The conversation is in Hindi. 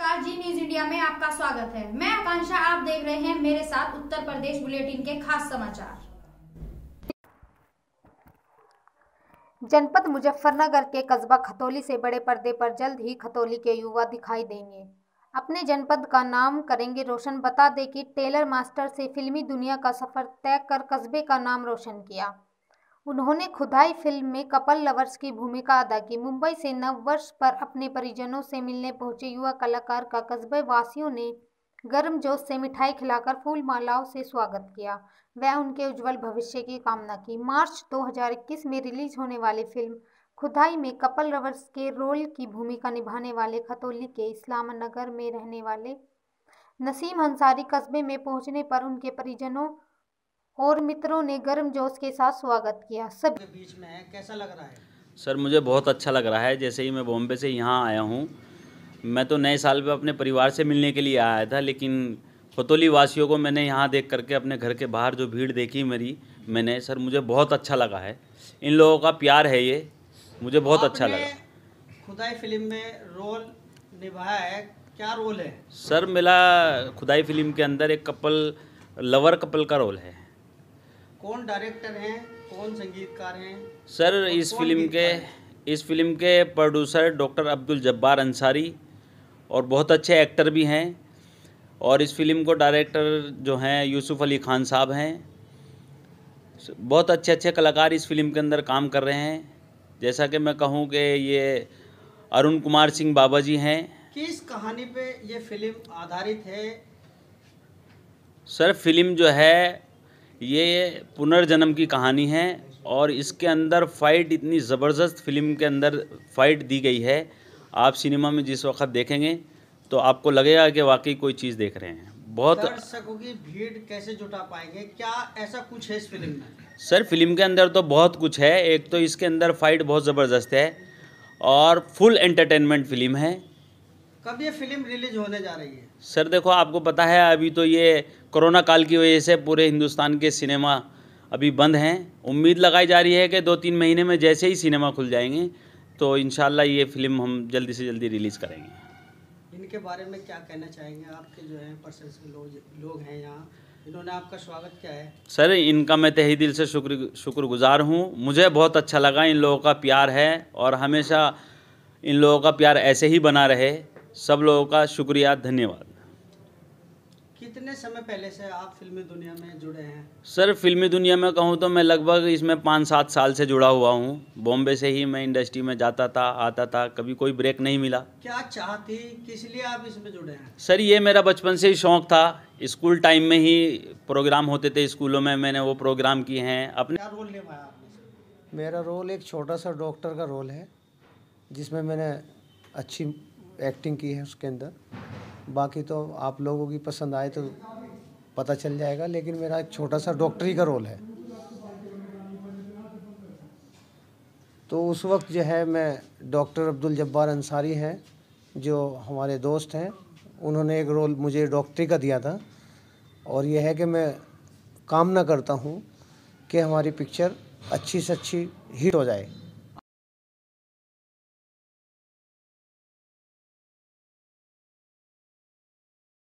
नमस्कार जी न्यूज इंडिया में आपका स्वागत है मैं आकांक्षा आप देख रहे हैं मेरे साथ उत्तर प्रदेश बुलेटिन के खास समाचार जनपद मुजफ्फरनगर के कस्बा खतौली से बड़े पर्दे पर जल्द ही खतौली के युवा दिखाई देंगे अपने जनपद का नाम करेंगे रोशन बता दें कि टेलर मास्टर से फिल्मी दुनिया का सफर तय कर कस्बे का नाम रोशन किया उन्होंने खुदाई फिल्म में कपल लवर्स की भूमिका अदा की मुंबई से नव वर्ष पर अपने परिजनों से मिलने पहुंचे युवा कलाकार का कस्बे वासियों ने गर्म जोश से मिठाई खिलाकर फूल मालाओं से स्वागत किया वह उनके उज्जवल भविष्य की कामना की मार्च 2021 में रिलीज होने वाली फिल्म खुदाई में कपल लवर्स के रोल की भूमिका निभाने वाले खतौली के इस्लाम नगर में रहने वाले नसीम हंसारी कस्बे में पहुंचने पर उनके परिजनों और मित्रों ने गर्म जोश के साथ स्वागत किया सब बीच में है कैसा लग रहा है सर मुझे बहुत अच्छा लग रहा है जैसे ही मैं बॉम्बे से यहाँ आया हूँ मैं तो नए साल पर अपने परिवार से मिलने के लिए आया था लेकिन खतौली वासियों को मैंने यहाँ देख करके अपने घर के बाहर जो भीड़ देखी मेरी मैंने सर मुझे बहुत अच्छा लगा है इन लोगों का प्यार है ये मुझे बहुत अच्छा लगा खुदाई फिल्म में रोल निभाया है क्या रोल है सर मेरा खुदाई फिल्म के अंदर एक कपल लवर कपल का रोल है कौन डायरेक्टर हैं कौन संगीतकार हैं सर इस फिल्म के इस फिल्म के प्रोड्यूसर डॉक्टर अब्दुल जब्बार अंसारी और बहुत अच्छे एक्टर भी हैं और इस फिल्म को डायरेक्टर जो हैं यूसुफ़ अली खान साहब हैं बहुत अच्छे अच्छे कलाकार इस फिल्म के अंदर काम कर रहे हैं जैसा कि मैं कहूँ कि ये अरुण कुमार सिंह बाबा जी हैं किस कहानी पे ये फिल्म आधारित है सर फिल्म जो है ये पुनर्जन्म की कहानी है और इसके अंदर फाइट इतनी ज़बरदस्त फिल्म के अंदर फाइट दी गई है आप सिनेमा में जिस वक्त देखेंगे तो आपको लगेगा कि वाकई कोई चीज़ देख रहे हैं बहुत की भीड़ कैसे जुटा पाएंगे क्या ऐसा कुछ है इस फिल्म में सर फिल्म के अंदर तो बहुत कुछ है एक तो इसके अंदर फाइट बहुत ज़बरदस्त है और फुल एंटरटेनमेंट फिल्म है कब ये फिल्म रिलीज होने जा रही है सर देखो आपको पता है अभी तो ये कोरोना काल की वजह से पूरे हिंदुस्तान के सिनेमा अभी बंद हैं उम्मीद लगाई जा रही है कि दो तीन महीने में जैसे ही सिनेमा खुल जाएंगे तो इन ये फिल्म हम जल्दी से जल्दी रिलीज़ करेंगे इनके बारे में क्या कहना चाहेंगे आपके जो है लोग हैं यहाँ इन्होंने आपका स्वागत किया है सर इनका मैं तही दिल से शुक्र शुक्रगुजार हूँ मुझे बहुत अच्छा लगा इन लोगों का प्यार है और हमेशा इन लोगों का प्यार ऐसे ही बना रहे सब लोगों का शुक्रिया धन्यवाद कितने समय पहले से आप फिल्मी दुनिया में जुड़े हैं सर फिल्मी दुनिया में कहूँ तो मैं लगभग इसमें पाँच सात साल से जुड़ा हुआ हूँ बॉम्बे से ही मैं इंडस्ट्री में जाता था आता था कभी कोई ब्रेक नहीं मिला क्या चाहती किस लिए आप इसमें जुड़े हैं सर ये मेरा बचपन से ही शौक था स्कूल टाइम में ही प्रोग्राम होते थे स्कूलों में मैंने वो प्रोग्राम किए हैं अपने क्या रोल मेरा रोल एक छोटा सा डॉक्टर का रोल है जिसमें मैंने अच्छी एक्टिंग की है उसके अंदर बाकी तो आप लोगों की पसंद आए तो पता चल जाएगा लेकिन मेरा एक छोटा सा डॉक्टरी का रोल है तो उस वक्त जो है मैं डॉक्टर अब्दुल जब्बार अंसारी हैं जो हमारे दोस्त हैं उन्होंने एक रोल मुझे डॉक्टरी का दिया था और यह है कि मैं कामना करता हूँ कि हमारी पिक्चर अच्छी से अच्छी हिट हो जाए